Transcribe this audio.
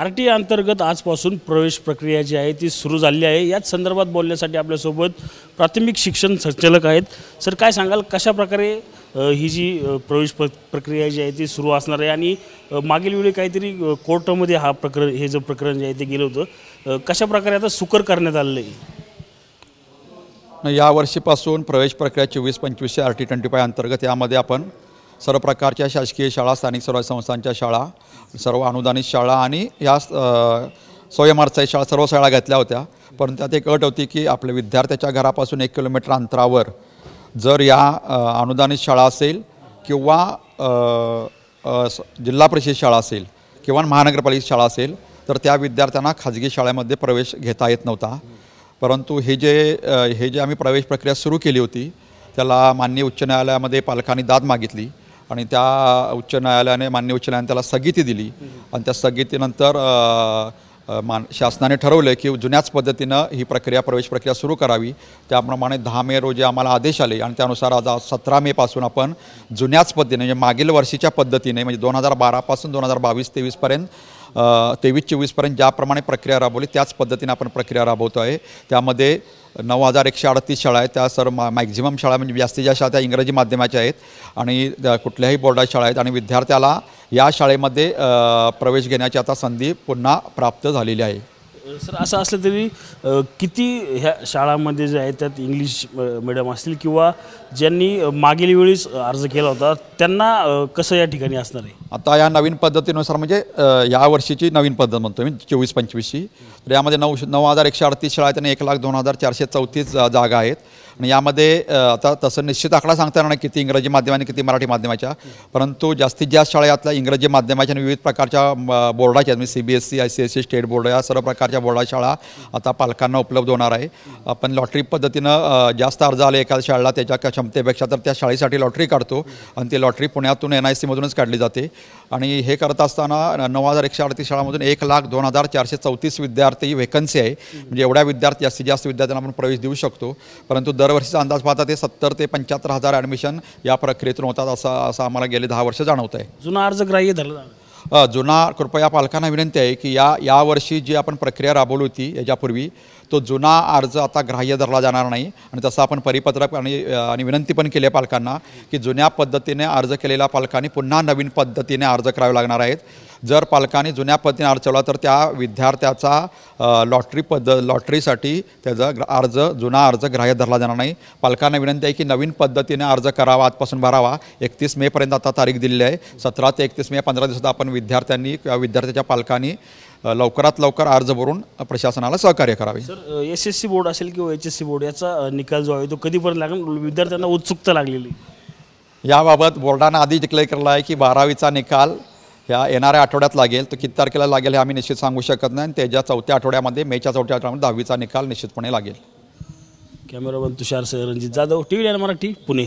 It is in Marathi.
आर टी अंतर्गत आजपासून प्रवेश प्रक्रिया जी आहे ती सुरू झाली आहे याच संदर्भात बोलण्यासाठी आपल्यासोबत प्राथमिक शिक्षण संचालक आहेत सर काय सांगाल कशा प्रकारे ही जी प्रवेश प्रक्रिया जी आहे ती सुरू असणार आहे आणि मागील वेळी काहीतरी कोर्टमध्ये हा प्रकरण हे जे प्रकरण जे आहे ते गेलं होतं कशा प्रकारे आता सुकर करण्यात आलेलं आहे यावर्षीपासून प्रवेश प्रक्रिया चोवीस पंचवीसशे आर टी ट्वेंटी फाय अंतर्गत यामध्ये आपण सर्व प्रकारच्या शासकीय शाळा स्थानिक स्वराज्य संस्थांच्या शाळा सर्व अनुदानित शाळा आणि या स्वयंअर्थाई शाळा सर्व शाळा घेतल्या होत्या परंतु त्यात एक अट होती की आपल्या विद्यार्थ्याच्या घरापासून एक किलोमीटर अंतरावर जर या अनुदानित शाळा असेल किंवा जिल्हा परिषद शाळा असेल किंवा महानगरपालिकेची शाळा असेल तर त्या विद्यार्थ्यांना खाजगी शाळेमध्ये प्रवेश घेता येत नव्हता परंतु हे जे हे जे आम्ही प्रवेश प्रक्रिया सुरू केली होती त्याला मान्य उच्च न्यायालयामध्ये पालकांनी दाद मागितली आणि त्या उच्च न्यायालयाने मान्य उच्च न्यायालयाने त्याला स्थगिती दिली आणि त्या स्थगितीनंतर मान शासनाने ठरवलं की जुन्याच पद्धतीनं ही प्रक्रिया प्रवेश प्रक्रिया सुरू करावी त्याप्रमाणे दहा मे रोजी आम्हाला आदेश आले आणि त्यानुसार आज सतरा मेपासून आपण जुन्याच पद्धतीने म्हणजे मागील वर्षीच्या पद्धतीने म्हणजे दोन हजार बारापासून दोन हजार बावीस तेवीसपर्यंत तेवीस चोवीसपर्यंत ज्याप्रमाणे प्रक्रिया राबवली त्याच पद्धतीने आपण प्रक्रिया राबवतो आहे त्यामध्ये नऊ हजार एकशे अडतीस शाळा आहेत त्या सर मा मॅक्झिमम शाळा म्हणजे जास्तीत जास्त शाळा त्या इंग्रजी माध्यमाच्या आहेत आणि कुठल्याही बोर्डात शाळा आहेत आणि विद्यार्थ्याला या शाळेमध्ये प्रवेश घेण्याची आता संधी पुन्हा प्राप्त झालेली आहे सर असं असलं तरी किती ह्या शाळांमध्ये जे आहेत त्यात इंग्लिश मिडियम असतील किंवा ज्यांनी मागील वेळीच अर्ज केला होता त्यांना कसं या ठिकाणी असणार आहे आता या नवीन पद्धतीनुसार म्हणजे या वर्षीची नवीन पद्धत म्हणतो मी चोवीस पंचवीसची तर यामध्ये नऊ नऊ हजार एकशे अडतीस शाळा आहेत आणि एक लाख दोन हजार चारशे चौतीस जागा आहेत यामध्ये आता तसं निश्चित आकडा सांगता येणार नाही किती इंग्रजी आणि किती मराठी माध्यमाच्या परंतु जास्तीत जास्त शाळा यातल्या इंग्रजी माध्यमाच्या आणि विविध प्रकारच्या बोर्डाच्या म्हणजे C B S C I C S C state board या सर्व प्रकारच्या बोर्डा शाळा आता पालकांना उपलब्ध होणार आहे आपण लॉटरी पद्धतीनं जास्त अर्ज आले एखाद्या शाळेला त्याच्या क्षमतेपेक्षा तर त्या शाळेसाठी लॉटरी काढतो आणि ती लॉटरी पुण्यातून एन आय सीमधूनच काढली जाते आणि हे करत असताना नऊ हजार एकशे अडतीस शाळामधून एक लाख दोन हजार चारशे चौतीस विद्यार्थी वेकन्सी व्हेकन्सी आहे म्हणजे एवढ्या विद्यार्थी जास्तीत जास्त विद्यार्थ्यांना आपण प्रवेश देऊ शकतो परंतु दर दरवर्षीचा अंदाज पाहता ते सत्तर ते पंच्याहत्तर हजार ॲडमिशन या प्रक्रियेतून होतात असं असं आम्हाला गेले दहा वर्ष जाणवत आहे जुना अर्ज ग्राह्य धरला जुना कृपया पालकांना विनंती आहे की या यावर्षी जी आपण प्रक्रिया राबवली होती याच्यापूर्वी तो जुना अर्ज आता ग्राह्य धरला जाणार नाही आणि तसं आपण परिपत्रक आणि आणि विनंती पण केली आहे पालकांना की जुन्या पद्धतीने अर्ज केलेल्या पालकांनी पुन्हा नवीन पद्धतीने अर्ज करावे लागणार आहेत जर पालकांनी जुन्या पद्धतीने अर्ज केला तर त्या विद्यार्थ्याचा लॉटरी पद्ध लॉटरीसाठी त्याचा अर्ज जुना अर्ज ग्राह्य धरला जाणार नाही पालकांना विनंती आहे की नवीन पद्धतीने अर्ज करावा आजपासून भरावा एकतीस मेपर्यंत आता तारीख दिलेली आहे सतरा ते एकतीस मे पंधरा दिवसात आपण विद्यार्थ्यांनी किंवा विद्यार्थ्याच्या पालकांनी लवकरात लवकर अर्ज भरून प्रशासनाला सहकार्य करावे sir S S C board असेल किंवा एच एस सी बोर्ड याचा निकाल जो आहे तो कधीपर्यंत लागेल विद्यार्थ्यांना उत्सुकता लागलेली याबाबत बोर्डानं आधी डिक्लेअर केला आहे की बारावीचा निकाल ह्या येणाऱ्या आठवड्यात लागेल तर किती तारखेला लागेल हे आम्ही निश्चित सांगू शकत नाही आणि त्याच्या चौथ्या आठवड्यामध्ये मेच्या चौथ्या आठवड्यामध्ये दहावीचा निकाल निश्चितपणे लागेल cameraman Tushar sir Ranjit Jadhav T V Marathi Pune